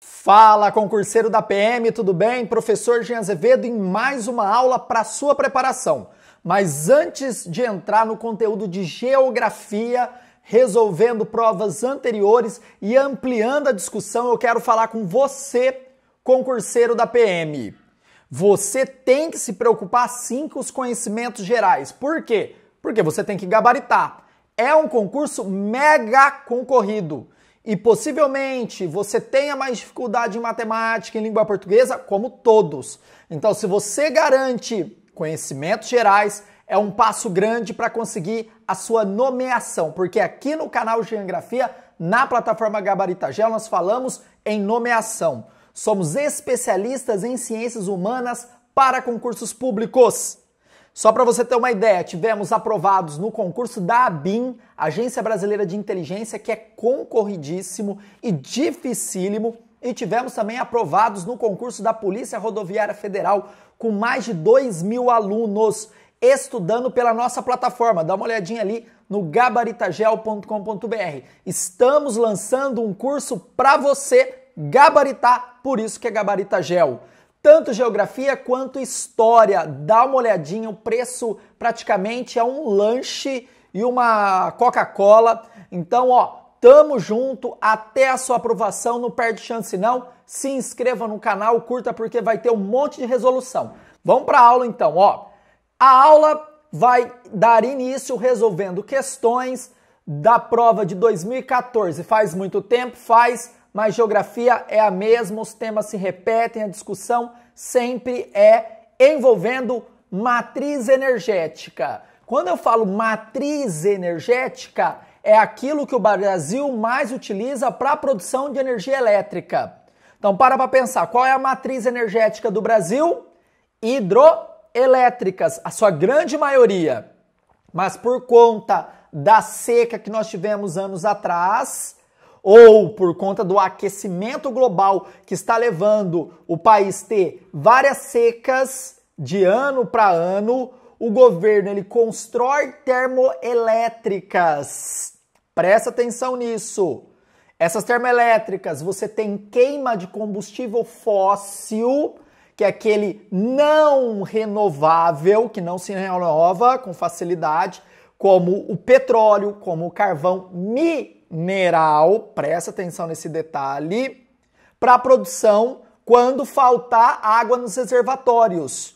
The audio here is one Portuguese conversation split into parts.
Fala, concurseiro da PM, tudo bem? Professor Jean Azevedo em mais uma aula para sua preparação. Mas antes de entrar no conteúdo de geografia, resolvendo provas anteriores e ampliando a discussão, eu quero falar com você, concurseiro da PM. Você tem que se preocupar sim com os conhecimentos gerais. Por quê? Porque você tem que gabaritar. É um concurso mega concorrido. E possivelmente você tenha mais dificuldade em matemática, em língua portuguesa, como todos. Então, se você garante conhecimentos gerais, é um passo grande para conseguir a sua nomeação, porque aqui no canal Geografia, na plataforma Gabarita Gel, nós falamos em nomeação. Somos especialistas em ciências humanas para concursos públicos. Só para você ter uma ideia, tivemos aprovados no concurso da ABIN, Agência Brasileira de Inteligência, que é concorridíssimo e dificílimo, e tivemos também aprovados no concurso da Polícia Rodoviária Federal, com mais de 2 mil alunos estudando pela nossa plataforma. Dá uma olhadinha ali no gabaritagel.com.br. Estamos lançando um curso para você gabaritar, por isso que é Gabarita Gel tanto geografia quanto história. Dá uma olhadinha, o preço praticamente é um lanche e uma Coca-Cola. Então, ó, tamo junto até a sua aprovação, não perde chance não. Se inscreva no canal, curta porque vai ter um monte de resolução. Vamos para a aula então, ó. A aula vai dar início resolvendo questões da prova de 2014. Faz muito tempo, faz mas geografia é a mesma, os temas se repetem, a discussão sempre é envolvendo matriz energética. Quando eu falo matriz energética, é aquilo que o Brasil mais utiliza para a produção de energia elétrica. Então para para pensar, qual é a matriz energética do Brasil? Hidroelétricas, a sua grande maioria. Mas por conta da seca que nós tivemos anos atrás, ou por conta do aquecimento global que está levando o país a ter várias secas de ano para ano, o governo ele constrói termoelétricas. Presta atenção nisso. Essas termoelétricas, você tem queima de combustível fóssil, que é aquele não renovável, que não se renova com facilidade, como o petróleo, como o carvão, mineral, presta atenção nesse detalhe, para a produção quando faltar água nos reservatórios.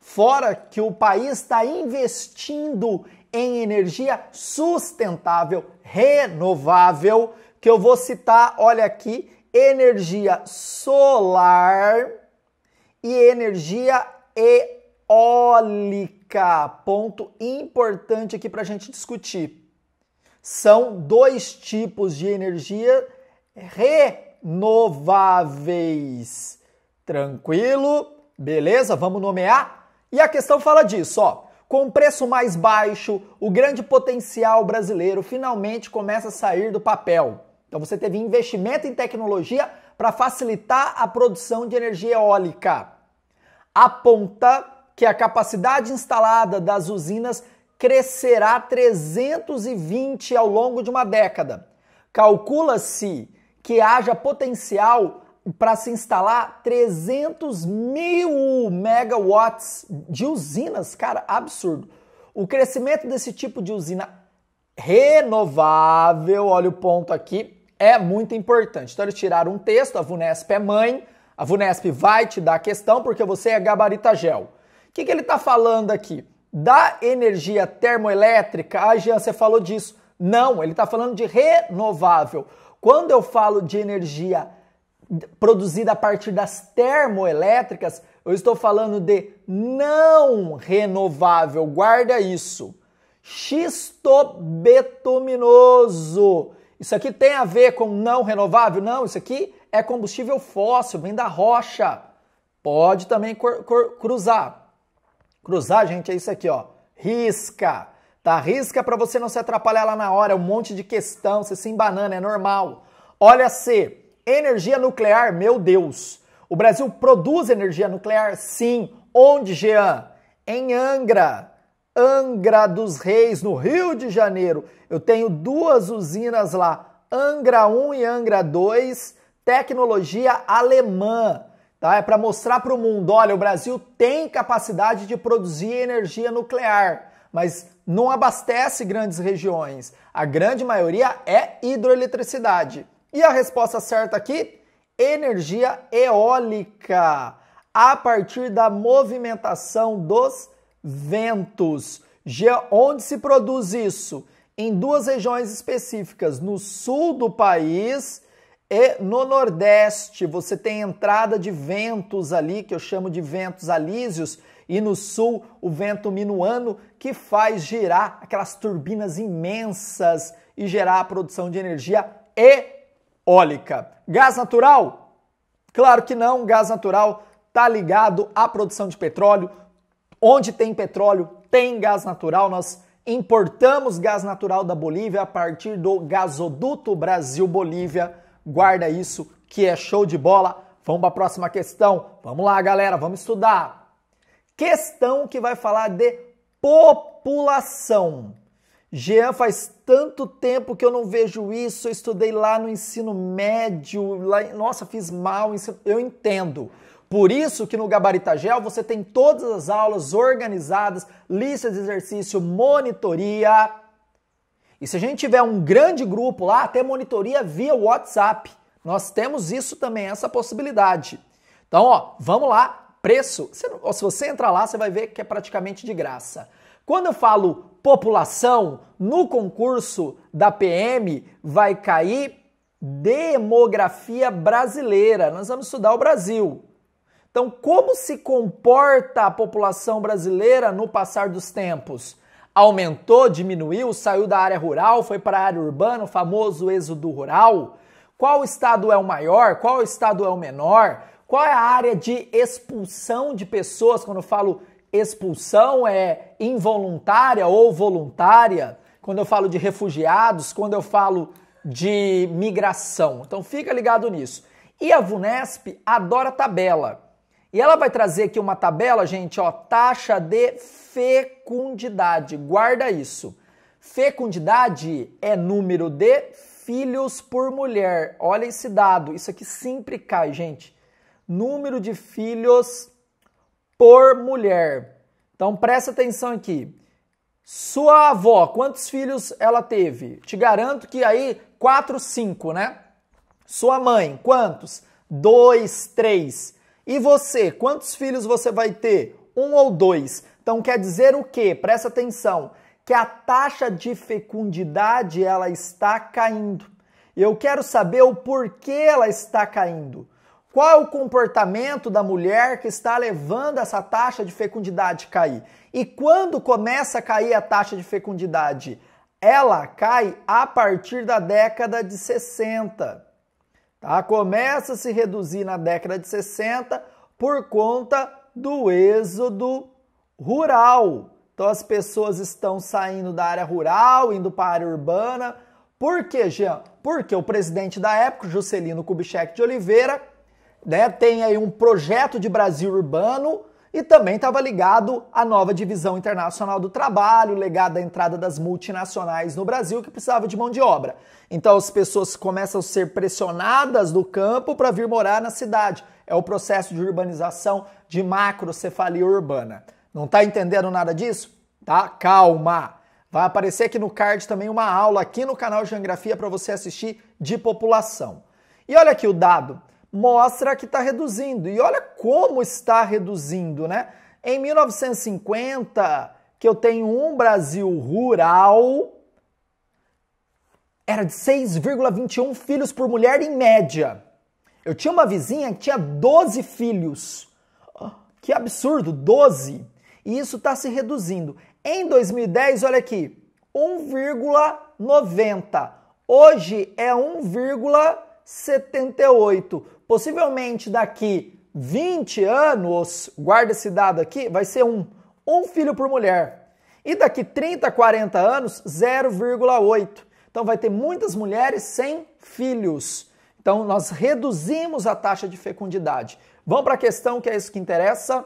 Fora que o país está investindo em energia sustentável, renovável, que eu vou citar, olha aqui, energia solar e energia eólica. Ponto importante aqui para a gente discutir são dois tipos de energia renováveis. Tranquilo? Beleza? Vamos nomear? E a questão fala disso, ó. Com o preço mais baixo, o grande potencial brasileiro finalmente começa a sair do papel. Então você teve investimento em tecnologia para facilitar a produção de energia eólica. Aponta que a capacidade instalada das usinas crescerá 320 ao longo de uma década. Calcula-se que haja potencial para se instalar 300 mil megawatts de usinas, cara, absurdo. O crescimento desse tipo de usina renovável, olha o ponto aqui, é muito importante. Então eles tiraram um texto, a Vunesp é mãe, a Vunesp vai te dar a questão porque você é gabarita gel. O que, que ele está falando aqui? da energia termoelétrica, a ah, Jean, você falou disso. Não, ele está falando de renovável. Quando eu falo de energia produzida a partir das termoelétricas, eu estou falando de não renovável. Guarda isso. Xistobetuminoso. Isso aqui tem a ver com não renovável? Não, isso aqui é combustível fóssil, vem da rocha. Pode também cruzar. Cruzar, gente, é isso aqui, ó. Risca, tá? Risca para você não se atrapalhar lá na hora, é um monte de questão, você se embanana, é normal. Olha C, energia nuclear, meu Deus. O Brasil produz energia nuclear? Sim. Onde, Jean? Em Angra. Angra dos Reis, no Rio de Janeiro. Eu tenho duas usinas lá, Angra 1 e Angra 2, tecnologia alemã. Tá? É para mostrar para o mundo, olha, o Brasil tem capacidade de produzir energia nuclear, mas não abastece grandes regiões. A grande maioria é hidroeletricidade. E a resposta certa aqui? Energia eólica, a partir da movimentação dos ventos. Onde se produz isso? Em duas regiões específicas, no sul do país e no Nordeste, você tem entrada de ventos ali, que eu chamo de ventos alísios, e no Sul, o vento minuano, que faz girar aquelas turbinas imensas e gerar a produção de energia eólica. Gás natural? Claro que não, gás natural está ligado à produção de petróleo. Onde tem petróleo, tem gás natural. Nós importamos gás natural da Bolívia a partir do gasoduto Brasil-Bolívia guarda isso que é show de bola. Vamos para a próxima questão. Vamos lá, galera, vamos estudar. Questão que vai falar de população. Jean, faz tanto tempo que eu não vejo isso. Eu estudei lá no ensino médio. Lá, nossa, fiz mal. Eu entendo. Por isso que no Gabaritagel você tem todas as aulas organizadas, lista de exercício, monitoria. E se a gente tiver um grande grupo lá, até monitoria via WhatsApp. Nós temos isso também, essa possibilidade. Então, ó, vamos lá. Preço, se você entrar lá, você vai ver que é praticamente de graça. Quando eu falo população, no concurso da PM vai cair demografia brasileira. Nós vamos estudar o Brasil. Então, como se comporta a população brasileira no passar dos tempos? Aumentou, diminuiu, saiu da área rural, foi para a área urbana, o famoso êxodo rural? Qual estado é o maior? Qual estado é o menor? Qual é a área de expulsão de pessoas? Quando eu falo expulsão, é involuntária ou voluntária? Quando eu falo de refugiados, quando eu falo de migração. Então fica ligado nisso. E a VUNESP adora tabela. E ela vai trazer aqui uma tabela, gente, ó, taxa de fecundidade. Guarda isso. Fecundidade é número de filhos por mulher. Olha esse dado, isso aqui sempre cai, gente. Número de filhos por mulher. Então presta atenção aqui. Sua avó, quantos filhos ela teve? Te garanto que aí 4, 5, né? Sua mãe, quantos? 2, 3. E você, quantos filhos você vai ter? Um ou dois? Então quer dizer o quê? Presta atenção, que a taxa de fecundidade ela está caindo. Eu quero saber o porquê ela está caindo. Qual é o comportamento da mulher que está levando essa taxa de fecundidade a cair? E quando começa a cair a taxa de fecundidade? Ela cai a partir da década de 60. Tá? Começa a se reduzir na década de 60 por conta do êxodo rural. Então as pessoas estão saindo da área rural, indo para a área urbana. Por quê, Jean? Porque o presidente da época, Juscelino Kubitschek de Oliveira, né, tem aí um projeto de Brasil urbano e também estava ligado à nova divisão internacional do trabalho, legada à entrada das multinacionais no Brasil, que precisava de mão de obra. Então as pessoas começam a ser pressionadas do campo para vir morar na cidade. É o processo de urbanização de macrocefalia urbana. Não está entendendo nada disso? Tá? Calma! Vai aparecer aqui no card também uma aula aqui no canal de Geografia para você assistir de população. E olha aqui o dado mostra que está reduzindo. E olha como está reduzindo, né? Em 1950, que eu tenho um Brasil rural, era de 6,21 filhos por mulher em média. Eu tinha uma vizinha que tinha 12 filhos. Ah, que absurdo, 12. E isso está se reduzindo. Em 2010, olha aqui, 1,90. Hoje é 1,78. Possivelmente daqui 20 anos, guarda esse dado aqui, vai ser um. Um filho por mulher. E daqui 30, 40 anos, 0,8. Então vai ter muitas mulheres sem filhos. Então nós reduzimos a taxa de fecundidade. Vamos para a questão que é isso que interessa: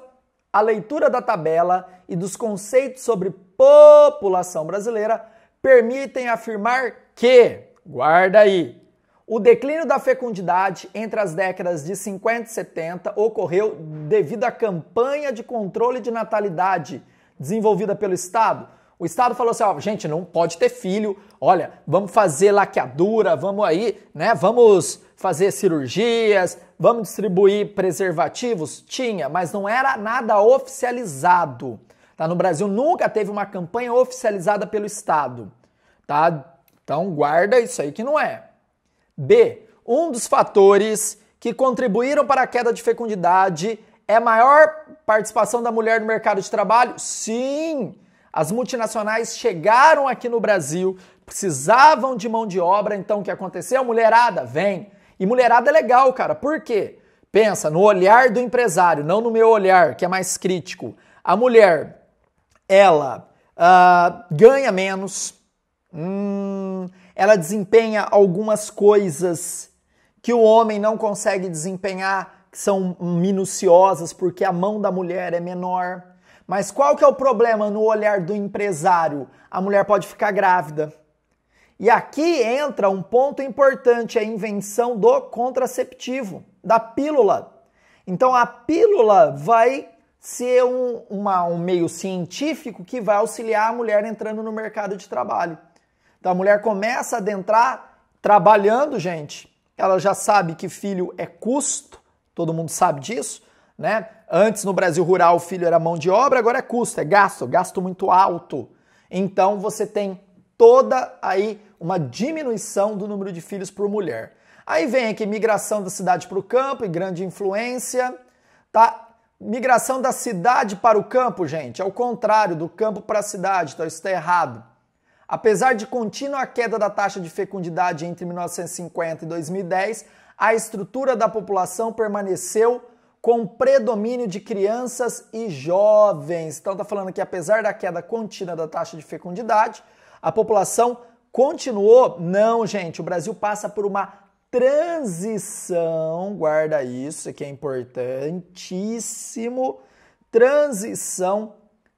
a leitura da tabela e dos conceitos sobre população brasileira permitem afirmar que, guarda aí, o declínio da fecundidade entre as décadas de 50 e 70 ocorreu devido à campanha de controle de natalidade desenvolvida pelo Estado. O Estado falou assim: ó, gente, não pode ter filho, olha, vamos fazer laqueadura, vamos aí, né? Vamos fazer cirurgias, vamos distribuir preservativos. Tinha, mas não era nada oficializado. Tá? No Brasil nunca teve uma campanha oficializada pelo Estado. Tá? Então guarda isso aí que não é. B. Um dos fatores que contribuíram para a queda de fecundidade é maior participação da mulher no mercado de trabalho? Sim! As multinacionais chegaram aqui no Brasil, precisavam de mão de obra, então o que aconteceu? Mulherada, vem! E mulherada é legal, cara, por quê? Pensa no olhar do empresário, não no meu olhar, que é mais crítico. A mulher, ela uh, ganha menos. Hum, ela desempenha algumas coisas que o homem não consegue desempenhar, que são minuciosas porque a mão da mulher é menor. Mas qual que é o problema no olhar do empresário? A mulher pode ficar grávida. E aqui entra um ponto importante, a invenção do contraceptivo, da pílula. Então a pílula vai ser um, uma, um meio científico que vai auxiliar a mulher entrando no mercado de trabalho. Então a mulher começa a adentrar trabalhando, gente. Ela já sabe que filho é custo, todo mundo sabe disso, né? Antes no Brasil rural o filho era mão de obra, agora é custo, é gasto, gasto muito alto. Então você tem toda aí uma diminuição do número de filhos por mulher. Aí vem aqui migração da cidade para o campo e grande influência, tá? Migração da cidade para o campo, gente, é o contrário do campo para a cidade, então isso está errado. Apesar de contínua queda da taxa de fecundidade entre 1950 e 2010, a estrutura da população permaneceu com predomínio de crianças e jovens. Então está falando que apesar da queda contínua da taxa de fecundidade, a população continuou. Não, gente, o Brasil passa por uma transição, guarda isso, que é importantíssimo. Transição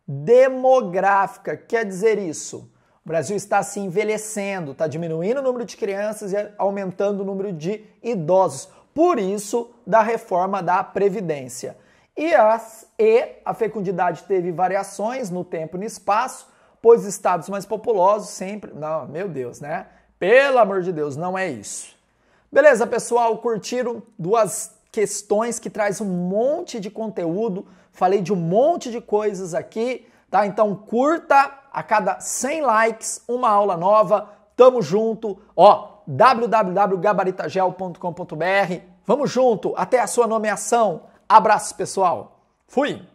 demográfica. Quer dizer isso? O Brasil está se envelhecendo, está diminuindo o número de crianças e aumentando o número de idosos. Por isso, da reforma da Previdência. E, as, e a fecundidade teve variações no tempo e no espaço, pois estados mais populosos sempre. Não, meu Deus, né? Pelo amor de Deus, não é isso. Beleza, pessoal? Curtiram duas questões que traz um monte de conteúdo. Falei de um monte de coisas aqui tá? Então curta a cada 100 likes uma aula nova. Tamo junto. Ó, www.gabaritagel.com.br. Vamos junto até a sua nomeação. Abraço, pessoal. Fui.